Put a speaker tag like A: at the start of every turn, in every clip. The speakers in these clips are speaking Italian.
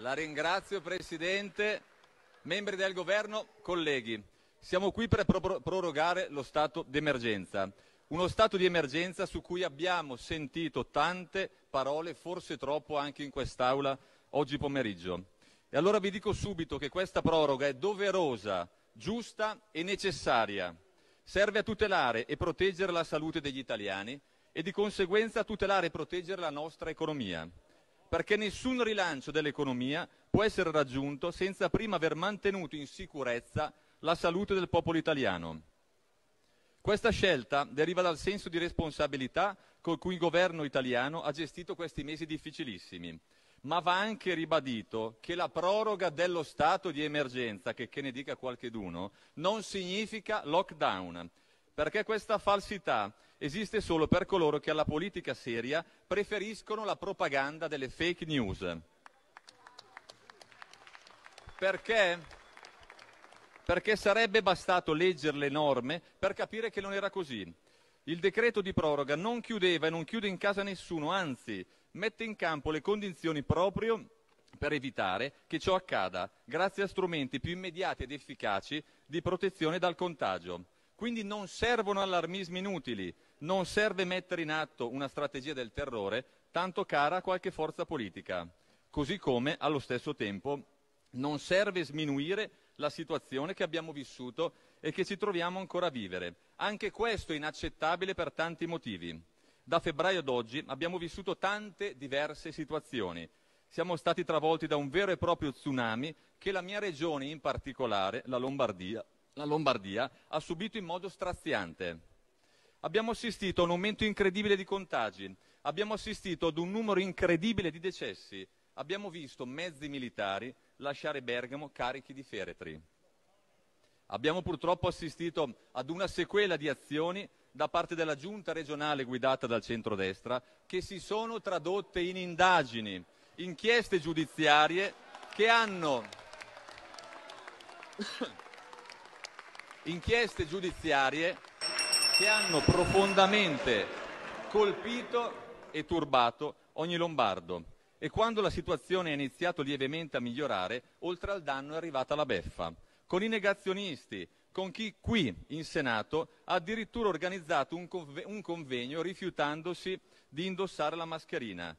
A: La ringrazio Presidente, membri del Governo, colleghi. Siamo qui per prorogare lo stato d'emergenza. Uno stato di emergenza su cui abbiamo sentito tante parole, forse troppo anche in quest'Aula oggi pomeriggio. E allora vi dico subito che questa proroga è doverosa, giusta e necessaria. Serve a tutelare e proteggere la salute degli italiani e di conseguenza a tutelare e proteggere la nostra economia perché nessun rilancio dell'economia può essere raggiunto senza prima aver mantenuto in sicurezza la salute del popolo italiano. Questa scelta deriva dal senso di responsabilità con cui il governo italiano ha gestito questi mesi difficilissimi, ma va anche ribadito che la proroga dello stato di emergenza, che, che ne dica qualcheduno, non significa lockdown, perché questa falsità esiste solo per coloro che alla politica seria preferiscono la propaganda delle fake news. Perché? Perché sarebbe bastato leggere le norme per capire che non era così. Il decreto di proroga non chiudeva e non chiude in casa nessuno, anzi mette in campo le condizioni proprio per evitare che ciò accada, grazie a strumenti più immediati ed efficaci di protezione dal contagio. Quindi non servono allarmismi inutili, non serve mettere in atto una strategia del terrore tanto cara a qualche forza politica, così come allo stesso tempo non serve sminuire la situazione che abbiamo vissuto e che ci troviamo ancora a vivere. Anche questo è inaccettabile per tanti motivi. Da febbraio ad oggi abbiamo vissuto tante diverse situazioni. Siamo stati travolti da un vero e proprio tsunami che la mia regione, in particolare la Lombardia, la Lombardia ha subito in modo straziante. Abbiamo assistito a un aumento incredibile di contagi, abbiamo assistito ad un numero incredibile di decessi, abbiamo visto mezzi militari lasciare Bergamo carichi di feretri. Abbiamo purtroppo assistito ad una sequela di azioni da parte della giunta regionale guidata dal centrodestra che si sono tradotte in indagini, inchieste giudiziarie che hanno inchieste giudiziarie che hanno profondamente colpito e turbato ogni lombardo. E quando la situazione è iniziata lievemente a migliorare, oltre al danno è arrivata la beffa, con i negazionisti, con chi qui in Senato ha addirittura organizzato un, conve- un convegno rifiutandosi di indossare la mascherina.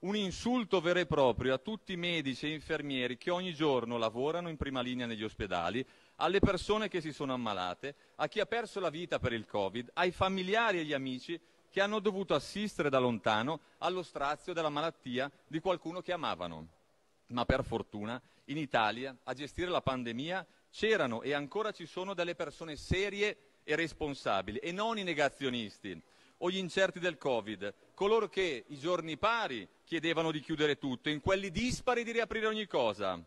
A: Un insulto vero e proprio a tutti i medici e infermieri che ogni giorno lavorano in prima linea negli ospedali alle persone che si sono ammalate, a chi ha perso la vita per il Covid, ai familiari e agli amici che hanno dovuto assistere da lontano allo strazio della malattia di qualcuno che amavano. Ma per fortuna in Italia a gestire la pandemia c'erano e ancora ci sono delle persone serie e responsabili e non i negazionisti o gli incerti del Covid, coloro che i giorni pari chiedevano di chiudere tutto, in quelli dispari di riaprire ogni cosa.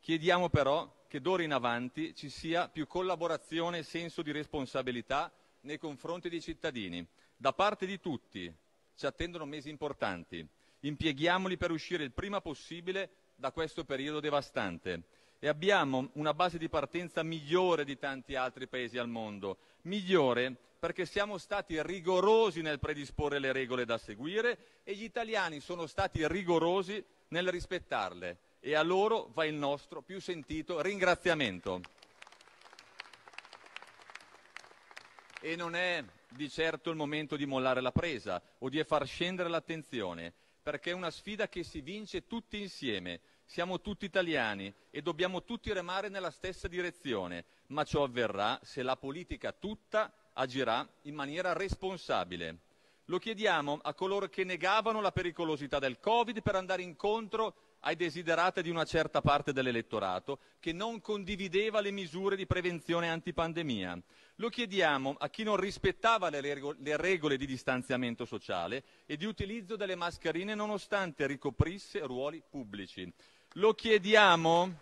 A: Chiediamo però che d'ora in avanti ci sia più collaborazione e senso di responsabilità nei confronti dei cittadini, da parte di tutti. Ci attendono mesi importanti. Impieghiamoli per uscire il prima possibile da questo periodo devastante. E abbiamo una base di partenza migliore di tanti altri paesi al mondo, migliore perché siamo stati rigorosi nel predisporre le regole da seguire e gli italiani sono stati rigorosi nel rispettarle e a loro va il nostro più sentito ringraziamento. E non è di certo il momento di mollare la presa o di far scendere l'attenzione, perché è una sfida che si vince tutti insieme. Siamo tutti italiani e dobbiamo tutti remare nella stessa direzione, ma ciò avverrà se la politica tutta agirà in maniera responsabile. Lo chiediamo a coloro che negavano la pericolosità del Covid per andare incontro ai desiderati di una certa parte dell'elettorato che non condivideva le misure di prevenzione antipandemia. Lo chiediamo a chi non rispettava le regole di distanziamento sociale e di utilizzo delle mascherine nonostante ricoprisse ruoli pubblici. Lo chiediamo,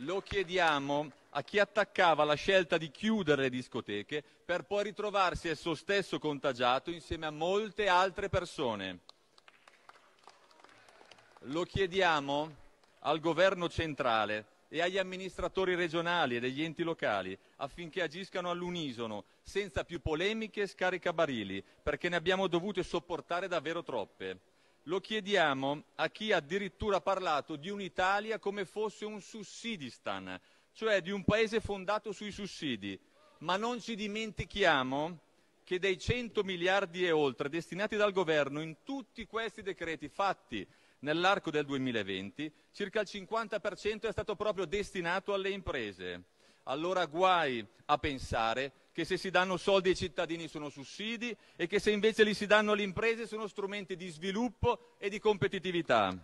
A: lo chiediamo a chi attaccava la scelta di chiudere le discoteche per poi ritrovarsi esso stesso contagiato insieme a molte altre persone. Lo chiediamo al Governo centrale e agli amministratori regionali e degli enti locali affinché agiscano all'unisono, senza più polemiche e scaricabarili, perché ne abbiamo dovute sopportare davvero troppe. Lo chiediamo a chi ha addirittura parlato di un'Italia come fosse un Sussidistan, cioè di un paese fondato sui sussidi. Ma non ci dimentichiamo che dei 100 miliardi e oltre destinati dal governo in tutti questi decreti fatti nell'arco del 2020 circa il 50% è stato proprio destinato alle imprese. Allora guai a pensare che se si danno soldi ai cittadini sono sussidi e che se invece li si danno alle imprese sono strumenti di sviluppo e di competitività.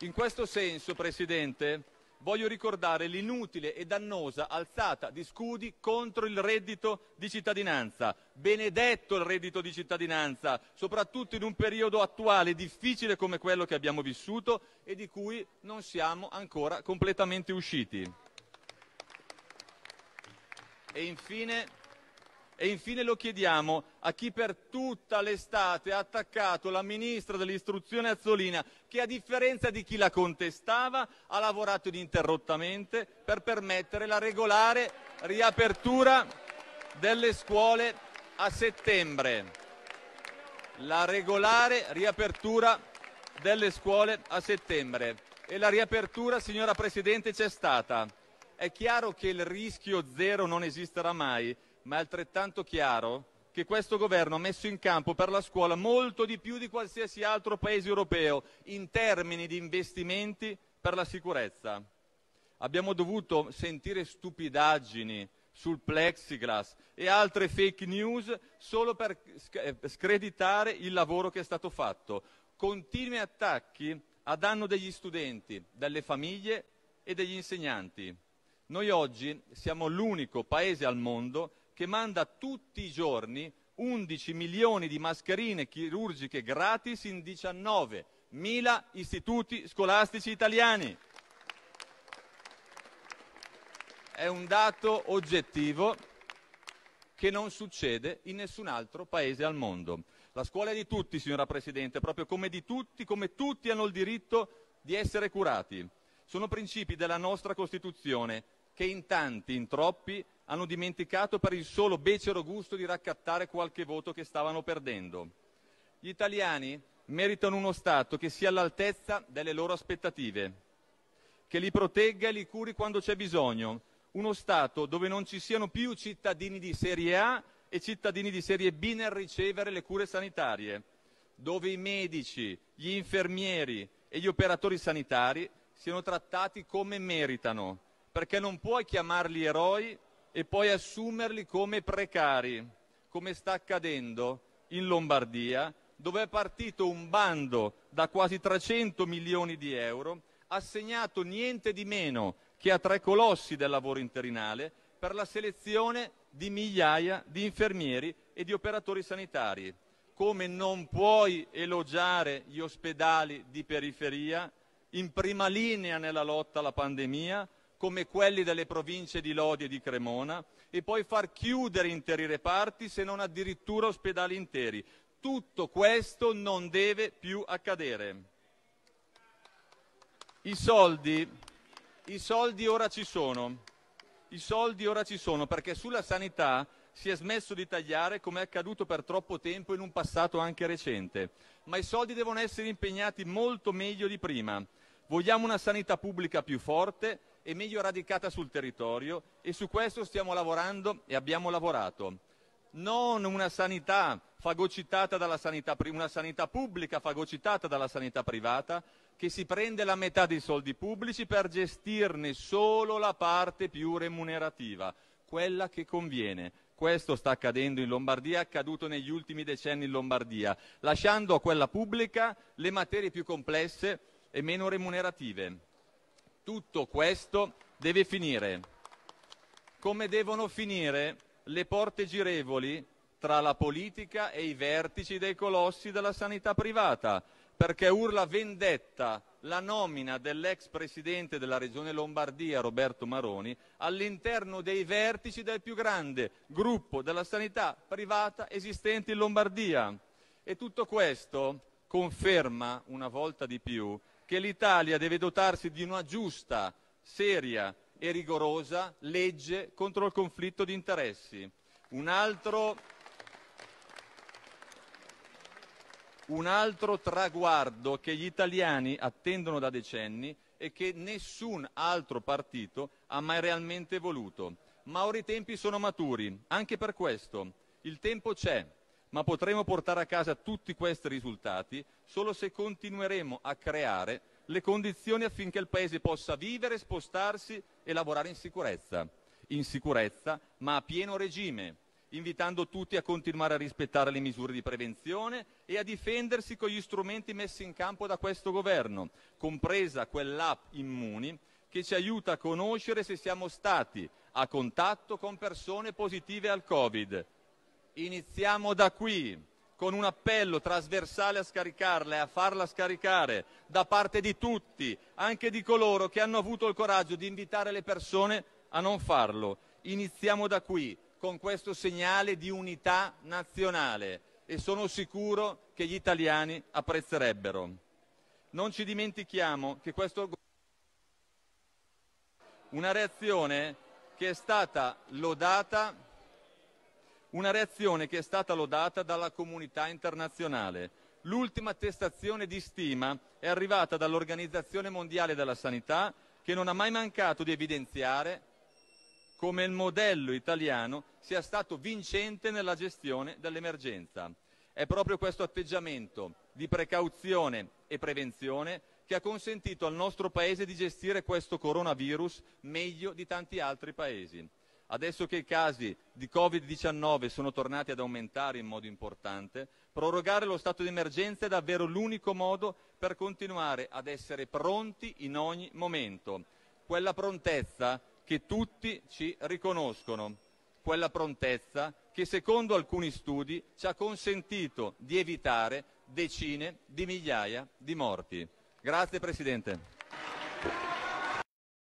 A: In questo senso, Presidente, voglio ricordare l'inutile e dannosa alzata di scudi contro il reddito di cittadinanza. Benedetto il reddito di cittadinanza, soprattutto in un periodo attuale difficile come quello che abbiamo vissuto e di cui non siamo ancora completamente usciti. E infine e infine lo chiediamo a chi per tutta l'estate ha attaccato la ministra dell'istruzione Azzolina, che a differenza di chi la contestava ha lavorato ininterrottamente per permettere la regolare riapertura delle scuole a settembre. La regolare riapertura delle scuole a settembre. E la riapertura, signora Presidente, c'è stata. È chiaro che il rischio zero non esisterà mai, ma è altrettanto chiaro che questo Governo ha messo in campo per la scuola molto di più di qualsiasi altro Paese europeo in termini di investimenti per la sicurezza. Abbiamo dovuto sentire stupidaggini sul plexiglass e altre fake news solo per eh, screditare il lavoro che è stato fatto. Continui attacchi a danno degli studenti, delle famiglie e degli insegnanti. Noi oggi siamo l'unico Paese al mondo che manda tutti i giorni 11 milioni di mascherine chirurgiche gratis in 19.000 istituti scolastici italiani. È un dato oggettivo che non succede in nessun altro Paese al mondo. La scuola è di tutti, signora Presidente, proprio come di tutti, come tutti hanno il diritto di essere curati. Sono principi della nostra Costituzione che in tanti, in troppi, hanno dimenticato per il solo becero gusto di raccattare qualche voto che stavano perdendo. Gli italiani meritano uno Stato che sia all'altezza delle loro aspettative, che li protegga e li curi quando c'è bisogno, uno Stato dove non ci siano più cittadini di serie A e cittadini di serie B nel ricevere le cure sanitarie, dove i medici, gli infermieri e gli operatori sanitari siano trattati come meritano, perché non puoi chiamarli eroi e poi assumerli come precari, come sta accadendo in Lombardia, dove è partito un bando da quasi 300 milioni di euro, assegnato niente di meno che a tre colossi del lavoro interinale per la selezione di migliaia di infermieri e di operatori sanitari. Come non puoi elogiare gli ospedali di periferia in prima linea nella lotta alla pandemia, come quelli delle province di Lodi e di Cremona, e poi far chiudere interi reparti, se non addirittura ospedali interi. Tutto questo non deve più accadere. I soldi, i soldi ora ci sono, i soldi ora ci sono perché sulla sanità si è smesso di tagliare come è accaduto per troppo tempo in un passato anche recente, ma i soldi devono essere impegnati molto meglio di prima. Vogliamo una sanità pubblica più forte, e meglio radicata sul territorio e su questo stiamo lavorando e abbiamo lavorato. Non una sanità, sanità una sanità pubblica fagocitata dalla sanità privata che si prende la metà dei soldi pubblici per gestirne solo la parte più remunerativa, quella che conviene, questo sta accadendo in Lombardia, è accaduto negli ultimi decenni in Lombardia, lasciando a quella pubblica le materie più complesse e meno remunerative. Tutto questo deve finire, come devono finire le porte girevoli tra la politica e i vertici dei colossi della sanità privata, perché urla vendetta la nomina dell'ex presidente della regione Lombardia Roberto Maroni all'interno dei vertici del più grande gruppo della sanità privata esistente in Lombardia. E tutto questo conferma una volta di più che l'Italia deve dotarsi di una giusta, seria e rigorosa legge contro il conflitto di interessi. Un altro, un altro traguardo che gli italiani attendono da decenni e che nessun altro partito ha mai realmente voluto. Ma ora i tempi sono maturi, anche per questo. Il tempo c'è ma potremo portare a casa tutti questi risultati solo se continueremo a creare le condizioni affinché il Paese possa vivere, spostarsi e lavorare in sicurezza. In sicurezza, ma a pieno regime, invitando tutti a continuare a rispettare le misure di prevenzione e a difendersi con gli strumenti messi in campo da questo governo, compresa quell'app Immuni che ci aiuta a conoscere se siamo stati a contatto con persone positive al Covid Iniziamo da qui, con un appello trasversale a scaricarla e a farla scaricare da parte di tutti, anche di coloro che hanno avuto il coraggio di invitare le persone a non farlo. Iniziamo da qui, con questo segnale di unità nazionale e sono sicuro che gli italiani apprezzerebbero. Non ci dimentichiamo che questo una reazione che è stata lodata una reazione che è stata lodata dalla comunità internazionale. L'ultima attestazione di stima è arrivata dall'Organizzazione mondiale della sanità che non ha mai mancato di evidenziare come il modello italiano sia stato vincente nella gestione dell'emergenza. È proprio questo atteggiamento di precauzione e prevenzione che ha consentito al nostro Paese di gestire questo coronavirus meglio di tanti altri Paesi. Adesso che i casi di Covid-19 sono tornati ad aumentare in modo importante, prorogare lo stato di emergenza è davvero l'unico modo per continuare ad essere pronti in ogni momento. Quella prontezza che tutti ci riconoscono, quella prontezza che secondo alcuni studi ci ha consentito di evitare decine di migliaia di morti. Grazie Presidente.